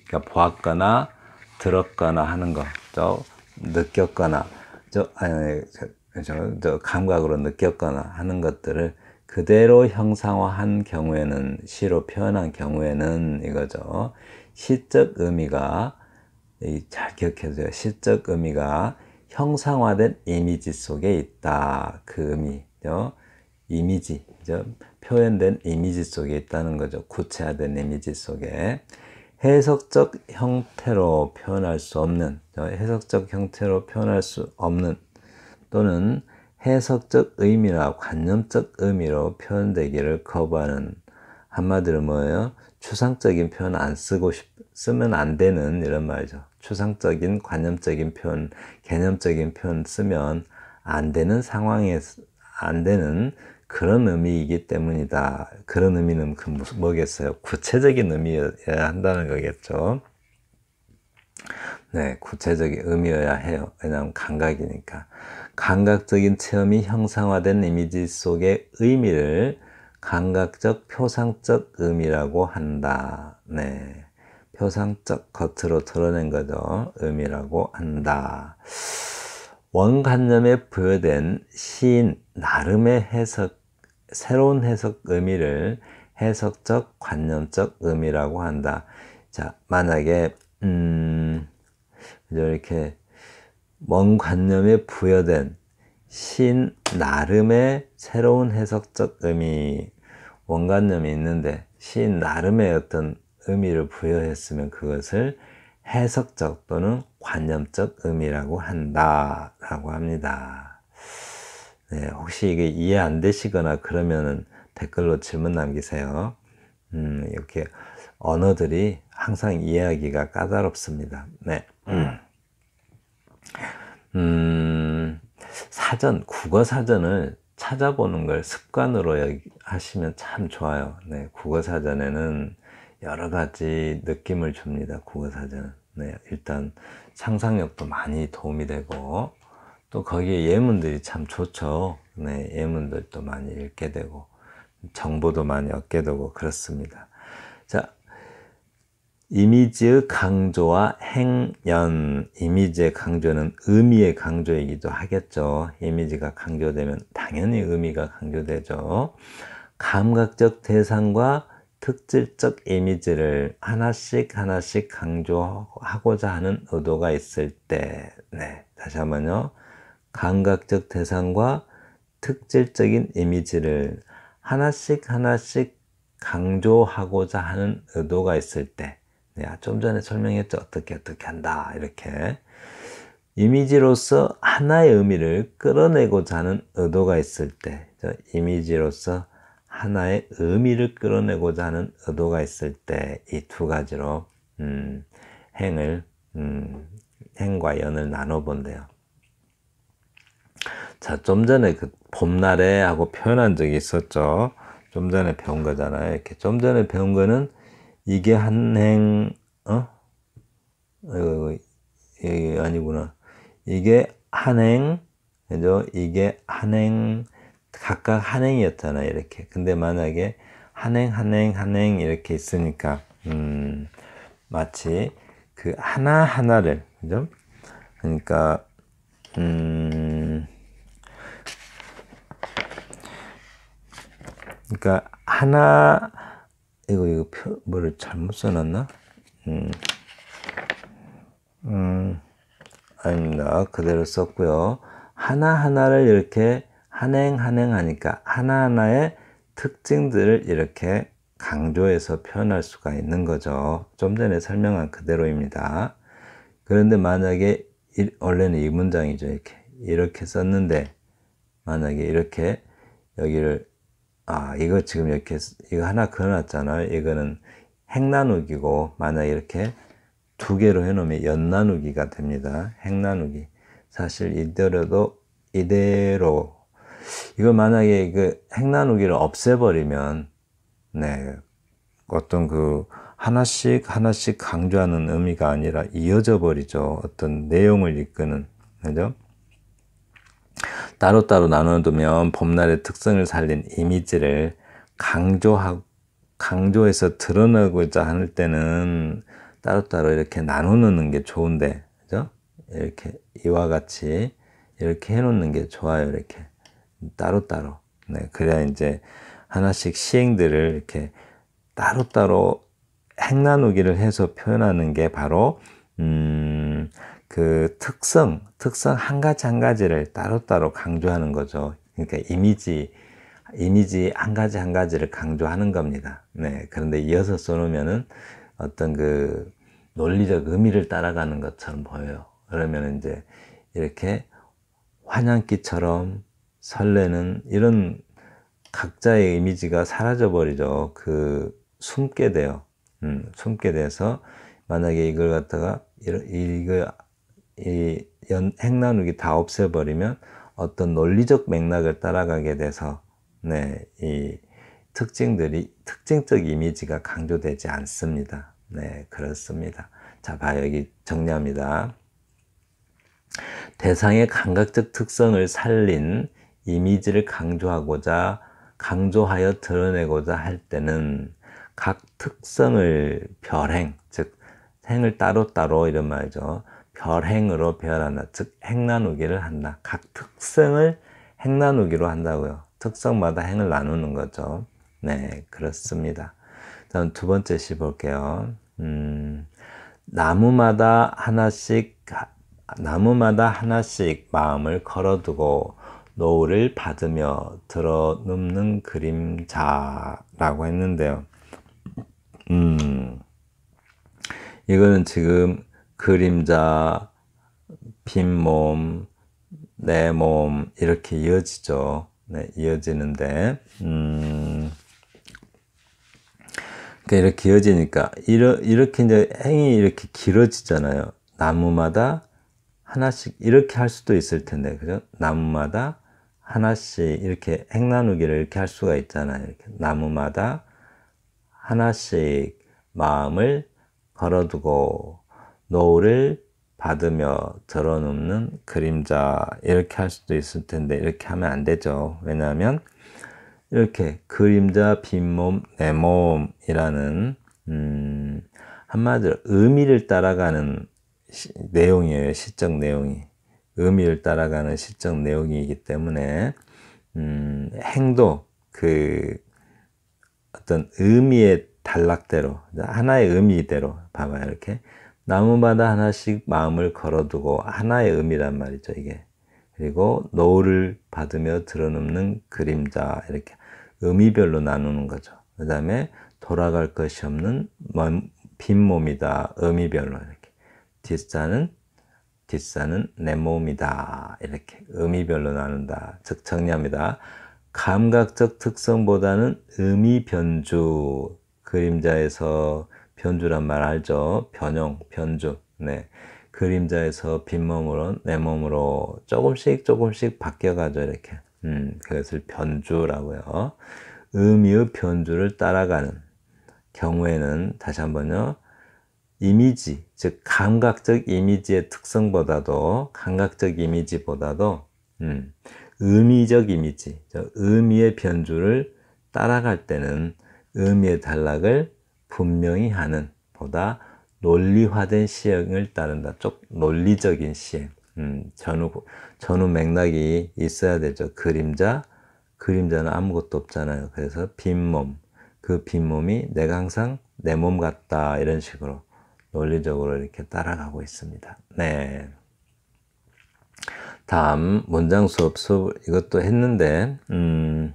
그러니까 보았거나 들었거나 하는 거죠. 느꼈거나 저 아니 저, 저 감각으로 느꼈거나 하는 것들을 그대로 형상화한 경우에는 시로 표현한 경우에는 이거죠. 시적 의미가 잘 기억해 주세요. 시적 의미가 형상화된 이미지 속에 있다. 그 의미죠. 이미지, 표현된 이미지 속에 있다는 거죠. 구체화된 이미지 속에. 해석적 형태로 표현할 수 없는 해석적 형태로 표현할 수 없는 또는 해석적 의미나 관념적 의미로 표현되기를 거부하는 한마디로 뭐예요? 추상적인 표현 안 쓰고 싶, 쓰면 안 되는 이런 말이죠. 추상적인 관념적인 표현, 개념적인 표현 쓰면 안 되는 상황에 안 되는 그런 의미이기 때문이다. 그런 의미는 그 뭐겠어요? 구체적인 의미여야 한다는 거겠죠. 네, 구체적인 의미여야 해요. 왜냐하면 감각이니까. 감각적인 체험이 형상화된 이미지 속의 의미를 감각적 표상적 의미라고 한다. 네. 표상적 겉으로 드러낸 거죠. 의미라고 한다. 원관념에 부여된 시인, 나름의 해석, 새로운 해석 의미를 해석적, 관념적 의미라고 한다. 자, 만약에, 음, 이렇게 먼 관념에 부여된 신 나름의 새로운 해석적 의미, 원관념이 있는데 신 나름의 어떤 의미를 부여했으면 그것을 해석적 또는 관념적 의미라고 한다라고 합니다. 네, 혹시 이게 이해 안 되시거나 그러면은 댓글로 질문 남기세요. 음, 이렇게 언어들이 항상 이해하기가 까다롭습니다. 네. 음. 음 사전, 국어 사전을 찾아보는 걸 습관으로 하시면 참 좋아요. 네, 국어 사전에는 여러 가지 느낌을 줍니다. 국어 사전은. 네, 일단 상상력도 많이 도움이 되고, 또 거기에 예문들이 참 좋죠. 네, 예문들도 많이 읽게 되고 정보도 많이 얻게 되고 그렇습니다. 자, 이미지의 강조와 행연. 이미지의 강조는 의미의 강조이기도 하겠죠. 이미지가 강조되면 당연히 의미가 강조되죠. 감각적 대상과 특질적 이미지를 하나씩 하나씩 강조하고자 하는 의도가 있을 때, 네, 다시 한번요. 감각적 대상과 특질적인 이미지를 하나씩 하나씩 강조하고자 하는 의도가 있을 때, 좀 전에 설명했죠. 어떻게 어떻게 한다. 이렇게. 이미지로서 하나의 의미를 끌어내고자 하는 의도가 있을 때, 이미지로서 하나의 의미를 끌어내고자 하는 의도가 있을 때, 이 두 가지로, 음, 행을, 음, 행과 연을 나눠본대요. 자, 좀 전에 그 봄날에 하고 표현한 적이 있었죠. 좀 전에 배운 거잖아요. 이렇게 좀 전에 배운 거는 이게 한 행, 어? 어, 어 이 이거 아니구나. 이게 한 행, 그죠? 이게 한 행, 각각 한행이었잖아 이렇게. 근데 만약에 한 행, 한 행, 한행 이렇게 있으니까, 음, 마치 그 하나하나를, 그죠? 그러니까, 음, 그러니까 하나 이거 이거 표, 뭐를 잘못 써놨나? 음, 음 아닙니다. 그대로 썼고요. 하나 하나를 이렇게 한행 한행 하니까 하나 하나의 특징들을 이렇게 강조해서 표현할 수가 있는 거죠. 좀 전에 설명한 그대로입니다. 그런데 만약에 원래는 이 문장이죠. 이렇게 이렇게 썼는데 만약에 이렇게 여기를 아 이거 지금 이렇게 이거 하나 그어놨잖아요 이거는 핵 나누기고 만약 이렇게 두 개로 해놓으면 연 나누기가 됩니다 핵 나누기 사실 이대로도 이대로 이거 만약에 그핵 나누기를 없애버리면 네 어떤 그 하나씩 하나씩 강조하는 의미가 아니라 이어져 버리죠 어떤 내용을 이끄는 그죠? 따로따로 나눠두면 봄날의 특성을 살린 이미지를 강조하, 고 강조해서 드러내고자 할 때는 따로따로 이렇게 나누는 게 좋은데, 그죠? 이렇게 이와 같이 이렇게 해놓는 게 좋아요. 이렇게 따로따로. 네, 그래야 이제 하나씩 시행들을 이렇게 따로따로 핵 나누기를 해서 표현하는 게 바로 음, 그 특성, 특성 한 가지 한 가지를 따로따로 강조하는 거죠. 그러니까 이미지, 이미지 한 가지 한 가지를 강조하는 겁니다. 네. 그런데 이어서 써놓으면은 어떤 그 논리적 의미를 따라가는 것처럼 보여요. 그러면 이제 이렇게 환향기처럼 설레는 이런 각자의 이미지가 사라져 버리죠. 그 숨게 돼요. 음, 숨게 돼서 만약에 이걸 갖다가 이거 이 연, 핵나누기 다 없애버리면 어떤 논리적 맥락을 따라가게 돼서 네, 이 특징들이 특징적 이미지가 강조되지 않습니다. 네, 그렇습니다. 자, 봐 여기 정리합니다. 대상의 감각적 특성을 살린 이미지를 강조하고자 강조하여 드러내고자 할 때는 각 특성을 별행, 즉 행을 따로따로 이런 말이죠. 결행으로 배열한다. 즉 행나누기를 한다. 각 특성을 행나누기로 한다고요. 특성마다 행을 나누는 거죠. 네, 그렇습니다. 다음 두 번째 시 볼게요. 음, 나무마다 하나씩 나무마다 하나씩 마음을 걸어두고 노을을 받으며 들어 눕는 그림자라고 했는데요. 음, 이거는 지금 그림자, 빈몸, 내 몸 이렇게 이어지죠. 네, 이어지는데 음, 그러니까 이렇게 이어지니까 이러, 이렇게 이제 행이 이렇게 길어지잖아요. 나무마다 하나씩 이렇게 할 수도 있을 텐데 그죠? 나무마다 하나씩 이렇게 행 나누기를 이렇게 할 수가 있잖아요. 이렇게 나무마다 하나씩 마음을 걸어두고 노을을 받으며 드러눕는 그림자 이렇게 할 수도 있을 텐데 이렇게 하면 안 되죠. 왜냐하면 이렇게 그림자 빈몸 내 몸이라는 음, 한마디로 의미를 따라가는 시, 내용이에요. 시적 내용이 의미를 따라가는 시적 내용이기 때문에 음, 행도 그 어떤 의미의 단락대로 하나의 의미대로 봐봐요 이렇게 나무마다 하나씩 마음을 걸어두고 하나의 의미란 말이죠, 이게. 그리고 노을을 받으며 드러눕는 그림자 이렇게 의미별로 나누는 거죠. 그 다음에 돌아갈 것이 없는 빈 몸이다 의미별로 이렇게 뒷사는 뒷사는 내 몸이다 이렇게 의미별로 나눈다 즉 정리합니다. 감각적 특성보다는 의미 변주 그림자에서 변주란 말 알죠? 변형, 변주. 네. 그림자에서 빈몸으로 내 몸으로 조금씩 조금씩 바뀌어가죠 이렇게 음, 그것을 변주라고요 음유 변주를 따라가는 경우에는 다시 한번요 이미지 즉 감각적 이미지의 특성보다도 감각적 이미지보다도 음, 의미적 이미지 의미의 변주를 따라갈 때는 의미의 단락을 분명히 하는 보다 논리화된 시행을 따른다. 쪽 논리적인 시행. 음, 전후, 전후 맥락이 있어야 되죠. 그림자, 그림자는 아무것도 없잖아요. 그래서 빈몸, 그 빈몸이 내가 항상 내 몸 같다. 이런 식으로 논리적으로 이렇게 따라가고 있습니다. 네. 다음, 문장 수업, 수업, 이것도 했는데, 음,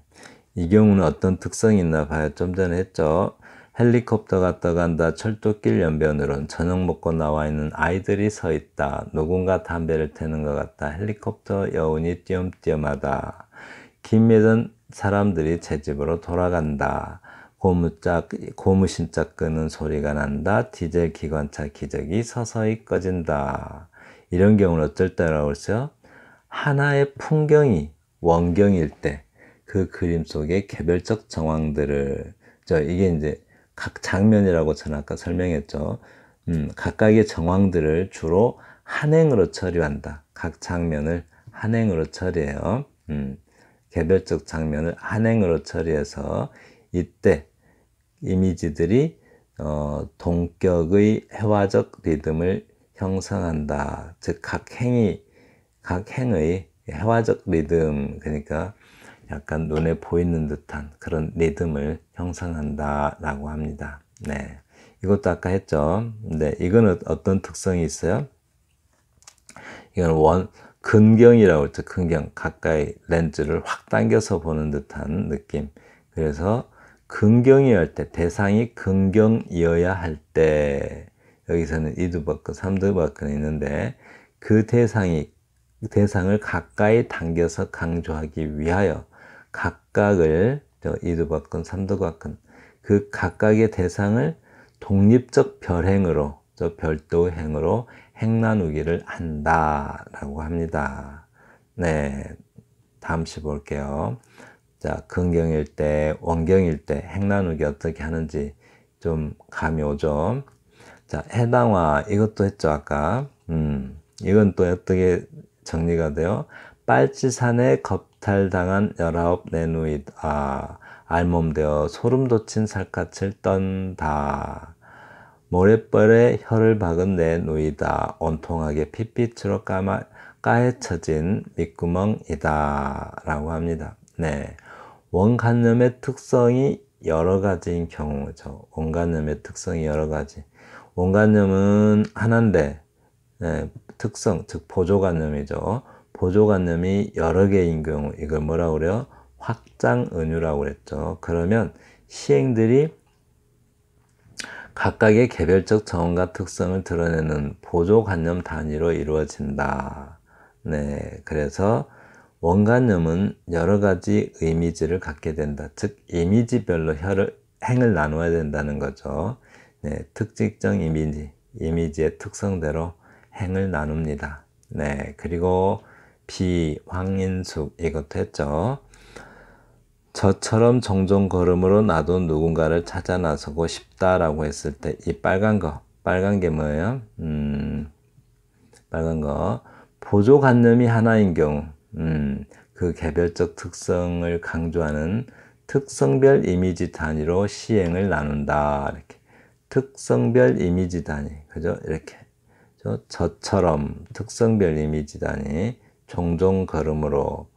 이 경우는 어떤 특성이 있나 봐요. 좀 전에 했죠. 헬리콥터 갔다 간다 철도길 연변으론 저녁 먹고 나와 있는 아이들이 서 있다. 누군가 담배를 태는 것 같다. 헬리콥터 여운이 띄엄띄엄하다. 김미던 사람들이 제 집으로 돌아간다. 고무짝, 고무신짝 끄는 소리가 난다. 디젤 기관차 기적이 서서히 꺼진다. 이런 경우는 어쩔 때라고 그러 하나의 풍경이 원경일 때 그 그림 속의 개별적 정황들을 저 이게 이제 각 장면이라고 저는 아까 설명했죠. 음, 각각의 정황들을 주로 한행으로 처리한다. 각 장면을 한행으로 처리해요. 음, 개별적 장면을 한행으로 처리해서 이때 이미지들이 어, 동격의 회화적 리듬을 형성한다. 즉, 각 행위, 각 행의 회화적 리듬, 그러니까 약간 눈에 보이는 듯한 그런 리듬을 형성한다라고 합니다. 네. 이것도 아까 했죠. 근이거 네. 어떤 특성이 있어요? 이건 원, 근경이라고 했죠. 근경. 가까이 렌즈를 확 당겨서 보는 듯한 느낌. 그래서 근경이 할 때, 대상이 근경이어야 할 때, 여기서는 이두박근, 삼두박근 있는데, 그 대상이, 대상을 가까이 당겨서 강조하기 위하여 각각을 이두박근 삼두박근 그 각각의 대상을 독립적 별행으로 저별도 행으로 행 나누기를 한다라고 합니다. 네, 다음 시 볼게요. 자, 근경일 때, 원경일 때행 나누기 어떻게 하는지 좀 감이 오죠. 자, 해당화 이것도 했죠 아까. 음, 이건 또 어떻게 정리가 돼요? 빨치산의 겁 약탈당한 열아홉 내누이다. 아, 알몸되어 소름 돋친 살갗을 떤다. 모래벌에 혀를 박은 내누이다. 온통하게 핏빛으로 까마, 까해쳐진 밑구멍이다. 라고 합니다. 네. 원간염의 특성이 여러 가지인 경우죠. 원간염의 특성이 여러 가지. 원간염은 하나인데, 네, 특성, 즉 보조간염이죠. 보조관념이 여러 개인 경우 이걸 뭐라 그래요? 확장 은유라고 그랬죠. 그러면 시행들이 각각의 개별적 정원과 특성을 드러내는 보조관념 단위로 이루어진다. 네, 그래서 원관념은 여러 가지 이미지를 갖게 된다. 즉, 이미지별로 혈을, 행을 나누야 된다는 거죠. 네, 특징적 이미지, 이미지의 특성대로 행을 나눕니다. 네, 그리고 비황인숙 이것도 했죠. 저처럼 정종 걸음으로 나도 누군가를 찾아 나서고 싶다라고 했을 때 이 빨간 거, 빨간 게 뭐예요? 음, 빨간 거. 보조관념이 하나인 경우, 음, 그 개별적 특성을 강조하는 특성별 이미지 단위로 시행을 나눈다. 이렇게. 특성별 이미지 단위. 그죠? 이렇게. 저처럼 특성별 이미지 단위. 종종 걸음으로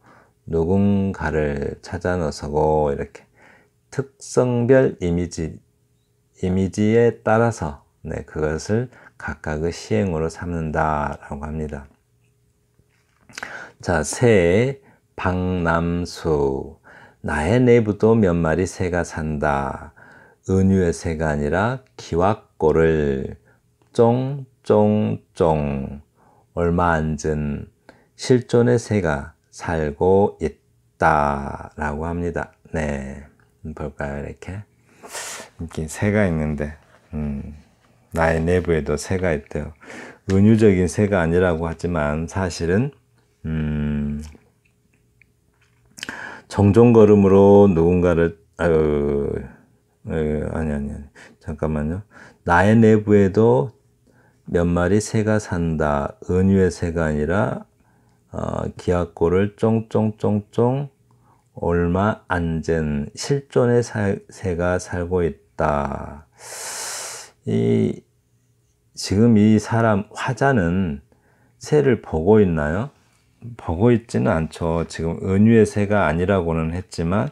누군가를 찾아 나서고 이렇게 특성별 이미지 이미지에 따라서 네, 그것을 각각의 시행으로 삼는다라고 합니다. 자, 새 박남수 나의 내부도 몇 마리 새가 산다. 은유의 새가 아니라 기와꼬를 쫑쫑쫑 얼마 앉은 실존의 새가 살고 있다라고 합니다. 네, 볼까요 이렇게 이렇게 새가 있는데 음, 나의 내부에도 새가 있대요. 은유적인 새가 아니라고 하지만 사실은 음, 정종 걸음으로 누군가를 아 어, 어, 아니 아니 아니 잠깐만요. 나의 내부에도 몇 마리 새가 산다. 은유의 새가 아니라 어, 기하골을 쫑쫑쫑쫑 얼마 안잰 실존의 살, 새가 살고 있다. 이 지금 이 사람 화자는 새를 보고 있나요? 보고 있지는 않죠. 지금 은유의 새가 아니라고는 했지만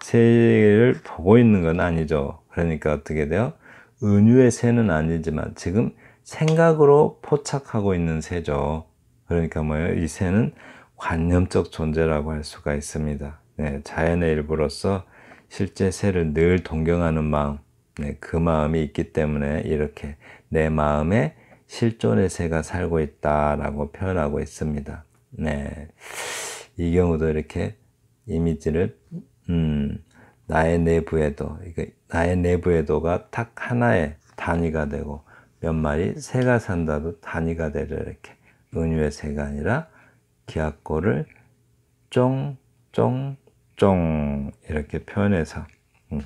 새를 보고 있는 건 아니죠. 그러니까 어떻게 돼요? 은유의 새는 아니지만 지금 생각으로 포착하고 있는 새죠. 그러니까 뭐예요? 이 새는 관념적 존재라고 할 수가 있습니다. 네, 자연의 일부로서 실제 새를 늘 동경하는 마음, 네, 그 마음이 있기 때문에 이렇게 내 마음에 실존의 새가 살고 있다라고 표현하고 있습니다. 네, 이 경우도 이렇게 이미지를 음, 나의 내부에도 나의 내부에도가 딱 하나의 단위가 되고 몇 마리 새가 산다도 단위가 되려 이렇게 은유의 세가 아니라 기악고를 쫑, 쫑, 쫑 이렇게 표현해서 음,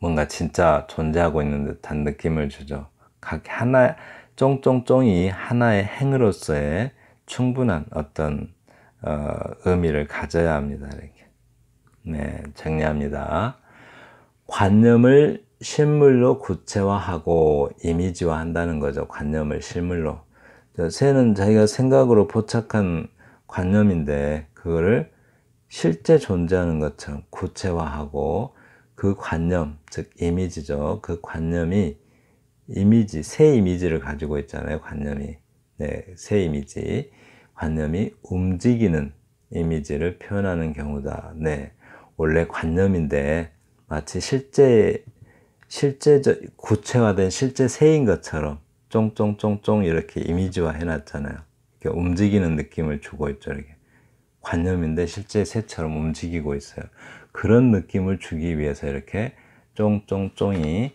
뭔가 진짜 존재하고 있는 듯한 느낌을 주죠. 각 하나 쫑쫑쫑이 하나의 행으로서의 충분한 어떤 어, 의미를 가져야 합니다. 이렇게 네 정리합니다. 관념을 실물로 구체화하고 이미지화한다는 거죠. 관념을 실물로 새는 자기가 생각으로 포착한 관념인데 그거를 실제 존재하는 것처럼 구체화하고 그 관념, 즉 이미지죠. 그 관념이 이미지, 새 이미지를 가지고 있잖아요. 관념이. 네, 새 이미지. 관념이 움직이는 이미지를 표현하는 경우다. 네. 원래 관념인데 마치 실제 실제 구체화된 실제 새인 것처럼 쫑쫑쫑쫑 이렇게 이미지화 해놨잖아요. 이렇게 움직이는 느낌을 주고 있죠. 이렇게 관념인데 실제 새처럼 움직이고 있어요. 그런 느낌을 주기 위해서 이렇게 쫑쫑쫑이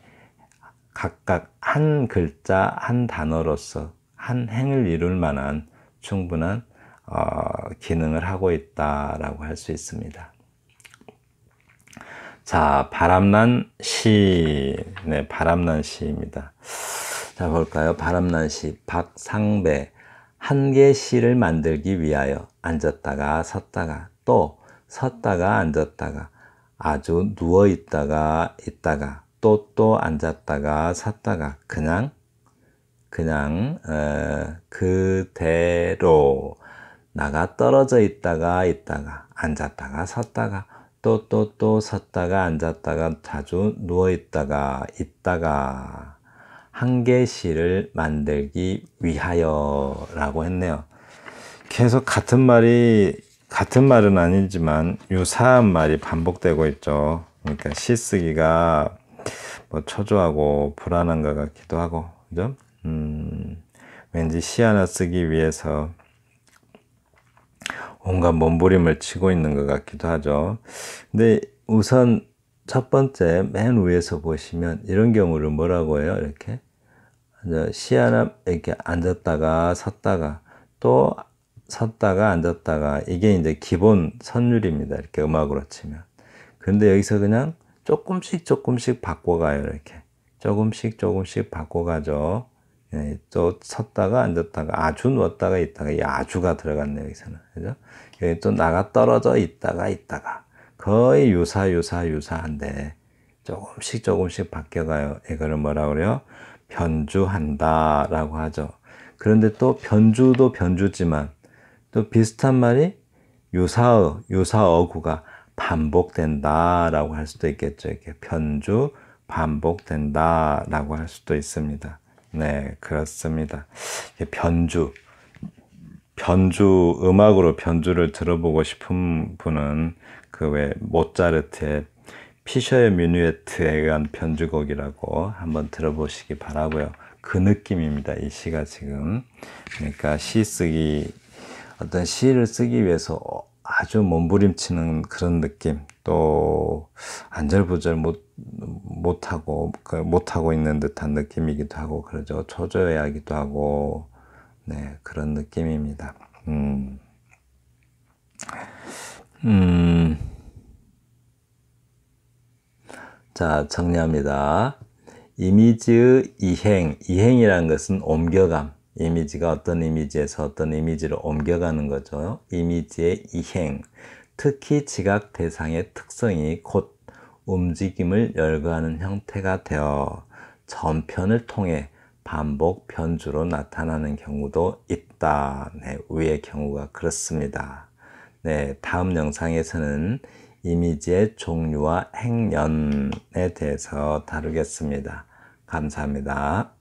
각각 한 글자 한 단어로서 한 행을 이룰 만한 충분한 어, 기능을 하고 있다라고 할 수 있습니다. 자, 바람난 시. 네, 바람난 시입니다. 자, 볼까요? 바람난 시 박상배 한개 시를 만들기 위하여 앉았다가 섰다가 또 섰다가 앉았다가 아주 누워 있다가 있다가 또또 또 앉았다가 섰다가 그냥 그냥 어, 그대로 나가 떨어져 있다가 있다가 앉았다가 섰다가 또 또또 또, 또 섰다가 앉았다가 자주 누워 있다가 있다가 한계시를 만들기 위하여 라고 했네요. 계속 같은 말이 같은 말은 아니지만 유사한 말이 반복되고 있죠. 그러니까 시 쓰기가 뭐 초조하고 불안한 것 같기도 하고, 그죠? 음, 왠지 시 하나 쓰기 위해서 온갖 몸부림을 치고 있는 것 같기도 하죠. 근데 우선 첫 번째 맨 위에서 보시면 이런 경우를 뭐라고 해요? 이렇게 시야나 이렇게 앉았다가 섰다가 또 섰다가 앉았다가 이게 이제 기본 선율입니다. 이렇게 음악으로 치면. 근데 여기서 그냥 조금씩 조금씩 바꿔가요. 이렇게 조금씩 조금씩 바꿔가죠. 예, 또 섰다가 앉았다가 아주 누웠다가 있다가 이 아주가 들어갔네요. 여기서는 그죠? 여기 또 나가 떨어져 있다가 있다가 거의 유사, 유사, 유사한데 조금씩 조금씩 바뀌어가요. 이거를 뭐라 그래요? 변주한다 라고 하죠. 그런데 또 변주도 변주지만 또 비슷한 말이 유사어, 유사어구가 반복된다 라고 할 수도 있겠죠. 이게 변주, 반복된다 라고 할 수도 있습니다. 네, 그렇습니다. 변주. 변주, 음악으로 변주를 들어보고 싶은 분은 그왜 모차르트의 피셔의 뮤뉴에트에 의한 편주곡이라고 한번 들어보시기 바라고요. 그 느낌입니다. 이 시가 지금 그러니까 시 쓰기 어떤 시를 쓰기 위해서 아주 몸부림치는 그런 느낌 또 안절부절 못 못하고 그 못하고 있는 듯한 느낌이기도 하고 그러죠 초조해하기도 하고 네 그런 느낌입니다. 음. 음. 자, 정리합니다. 이미지의 이행, 이행이라는 것은 옮겨감. 이미지가 어떤 이미지에서 어떤 이미지로 옮겨가는 거죠. 이미지의 이행. 특히 지각 대상의 특성이 곧 움직임을 열거하는 형태가 되어 전편을 통해 반복 변주로 나타나는 경우도 있다. 네, 위의 경우가 그렇습니다. 네, 다음 영상에서는 이미지의 종류와 행연에 대해서 다루겠습니다. 감사합니다.